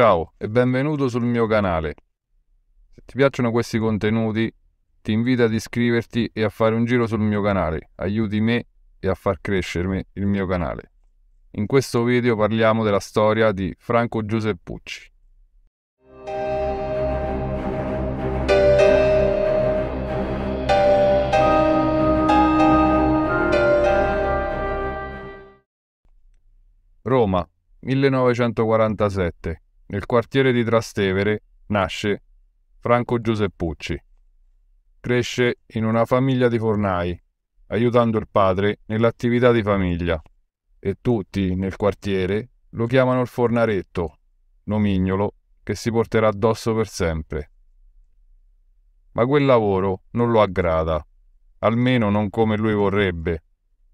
Ciao e benvenuto sul mio canale. Se ti piacciono questi contenuti, ti invito ad iscriverti e a fare un giro sul mio canale. Aiuti me e a far crescermi il mio canale. In questo video parliamo della storia di Franco Giuseppucci. Roma, 1947 nel quartiere di Trastevere, nasce Franco Giuseppucci. Cresce in una famiglia di fornai, aiutando il padre nell'attività di famiglia e tutti nel quartiere lo chiamano il fornaretto, nomignolo che si porterà addosso per sempre. Ma quel lavoro non lo aggrada, almeno non come lui vorrebbe,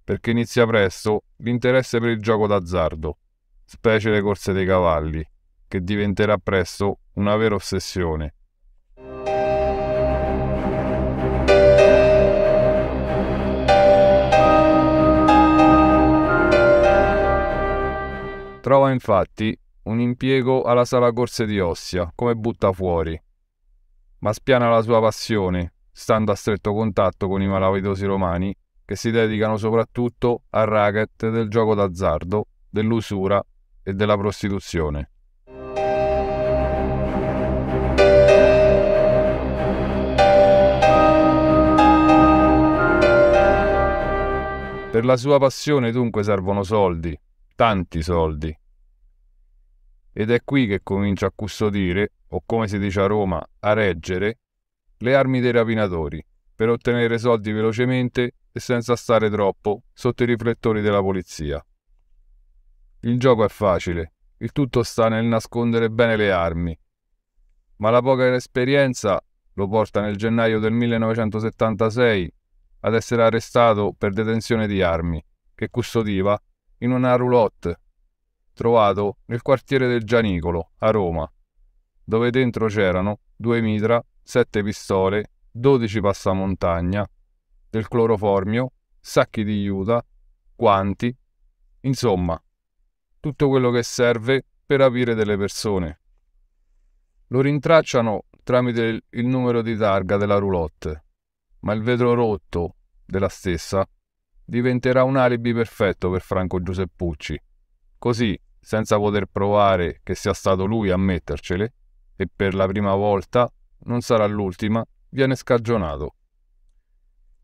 perché inizia presto l'interesse per il gioco d'azzardo, specie le corse dei cavalli che diventerà presto una vera ossessione. Trova infatti un impiego alla sala corse di Ossia come butta fuori, ma spiana la sua passione, stando a stretto contatto con i malavitosi romani che si dedicano soprattutto al racket del gioco d'azzardo, dell'usura e della prostituzione. Per la sua passione dunque servono soldi, tanti soldi. Ed è qui che comincia a custodire, o come si dice a Roma, a reggere, le armi dei rapinatori, per ottenere soldi velocemente e senza stare troppo sotto i riflettori della polizia. Il gioco è facile, il tutto sta nel nascondere bene le armi, ma la poca esperienza lo porta nel gennaio del 1976 ad essere arrestato per detenzione di armi, che custodiva in una roulotte trovato nel quartiere del Gianicolo, a Roma, dove dentro c'erano due mitra, sette pistole, dodici passamontagna, del cloroformio, sacchi di iuta, guanti, insomma, tutto quello che serve per aprire delle persone. Lo rintracciano tramite il numero di targa della roulotte ma il vetro rotto della stessa diventerà un alibi perfetto per Franco Giuseppucci. Così, senza poter provare che sia stato lui a mettercele, e per la prima volta, non sarà l'ultima, viene scagionato.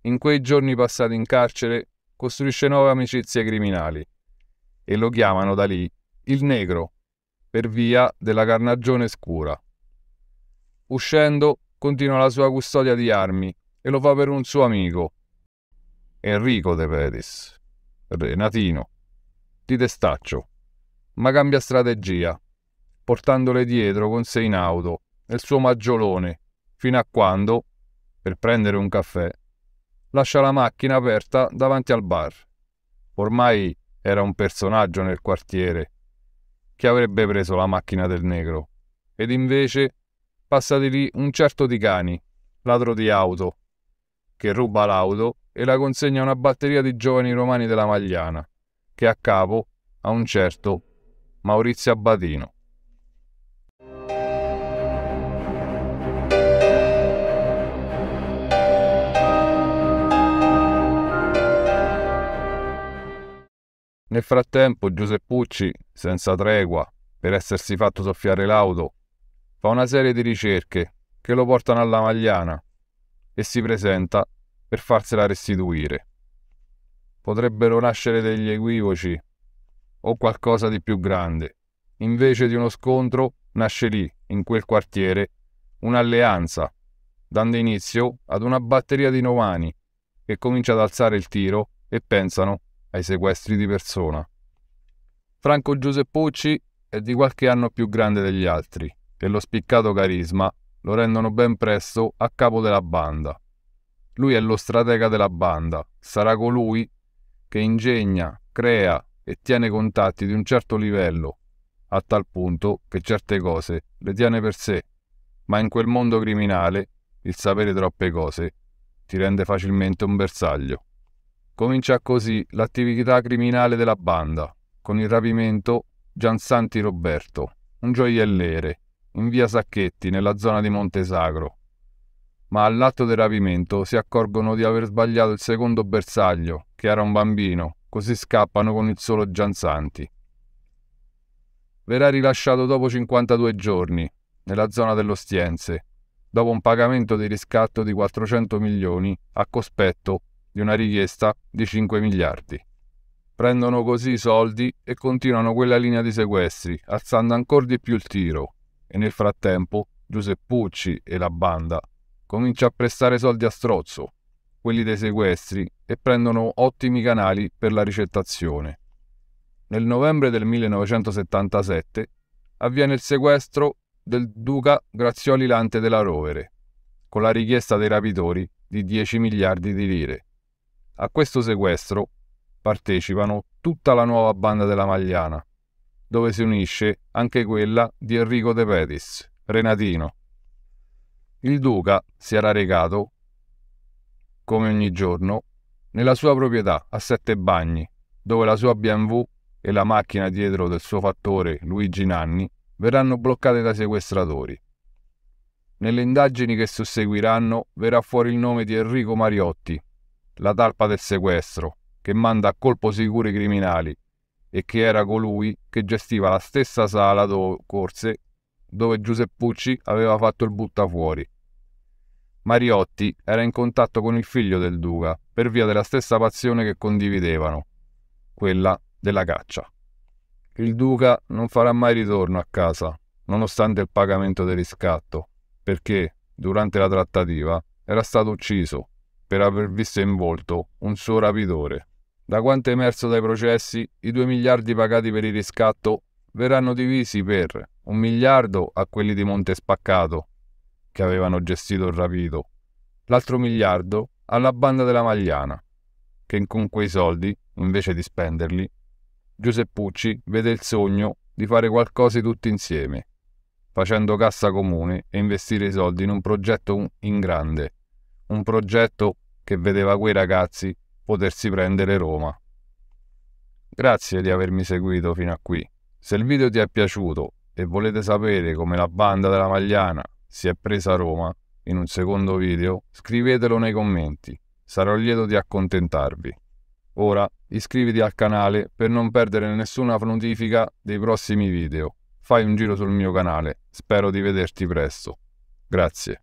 In quei giorni passati in carcere costruisce nuove amicizie criminali e lo chiamano da lì il negro, per via della carnagione scura. Uscendo, continua la sua custodia di armi e lo fa per un suo amico, Enrico De Pedis, renatino, di Testaccio, ma cambia strategia, portandole dietro con sé in auto nel suo maggiolone, fino a quando, per prendere un caffè, lascia la macchina aperta davanti al bar. Ormai era un personaggio nel quartiere che avrebbe preso la macchina del negro, ed invece passa di lì un certo di cani, ladro di auto, che ruba l'auto e la consegna a una batteria di giovani romani della Magliana, che a capo ha un certo Maurizio Abbatino. Nel frattempo Giuseppucci, senza tregua, per essersi fatto soffiare l'auto, fa una serie di ricerche che lo portano alla Magliana, e si presenta per farsela restituire. Potrebbero nascere degli equivoci o qualcosa di più grande. Invece di uno scontro nasce lì, in quel quartiere, un'alleanza, dando inizio ad una batteria di Novani che comincia ad alzare il tiro e pensano ai sequestri di persona. Franco Giuseppucci è di qualche anno più grande degli altri e lo spiccato carisma lo rendono ben presto a capo della banda. Lui è lo stratega della banda, sarà colui che ingegna, crea e tiene contatti di un certo livello, a tal punto che certe cose le tiene per sé, ma in quel mondo criminale il sapere troppe cose ti rende facilmente un bersaglio. Comincia così l'attività criminale della banda, con il rapimento Giansanti Roberto, un gioielliere in via Sacchetti, nella zona di Montesagro. Ma all'atto del rapimento si accorgono di aver sbagliato il secondo bersaglio, che era un bambino, così scappano con il solo Giansanti. Verrà rilasciato dopo 52 giorni, nella zona dell'Ostiense, dopo un pagamento di riscatto di 400 milioni a cospetto di una richiesta di 5 miliardi. Prendono così i soldi e continuano quella linea di sequestri, alzando ancora di più il tiro, e nel frattempo Giuseppucci e la banda comincia a prestare soldi a strozzo, quelli dei sequestri, e prendono ottimi canali per la ricettazione. Nel novembre del 1977 avviene il sequestro del duca Grazioli Lante della Rovere, con la richiesta dei rapitori di 10 miliardi di lire. A questo sequestro partecipano tutta la nuova banda della Magliana, dove si unisce anche quella di Enrico De Petis, Renatino. Il duca si era recato, come ogni giorno, nella sua proprietà a Sette Bagni, dove la sua BMW e la macchina dietro del suo fattore Luigi Nanni verranno bloccate dai sequestratori. Nelle indagini che susseguiranno verrà fuori il nome di Enrico Mariotti, la talpa del sequestro, che manda a colpo sicuro i criminali e che era colui che gestiva la stessa sala dove corse dove Giuseppucci aveva fatto il buttafuori. Mariotti era in contatto con il figlio del duca per via della stessa passione che condividevano, quella della caccia. Il duca non farà mai ritorno a casa, nonostante il pagamento del riscatto, perché durante la trattativa era stato ucciso per aver visto in volto un suo rapitore. Da quanto è emerso dai processi, i 2 miliardi pagati per il riscatto verranno divisi per un miliardo a quelli di Monte Spaccato, che avevano gestito il rapito, l'altro miliardo alla banda della Magliana, che con quei soldi, invece di spenderli, Giuseppucci vede il sogno di fare qualcosa tutti insieme, facendo cassa comune e investire i soldi in un progetto in grande, un progetto che vedeva quei ragazzi potersi prendere Roma. Grazie di avermi seguito fino a qui. Se il video ti è piaciuto e volete sapere come la banda della Magliana si è presa a Roma in un secondo video, scrivetelo nei commenti. Sarò lieto di accontentarvi. Ora iscriviti al canale per non perdere nessuna notifica dei prossimi video. Fai un giro sul mio canale, spero di vederti presto. Grazie.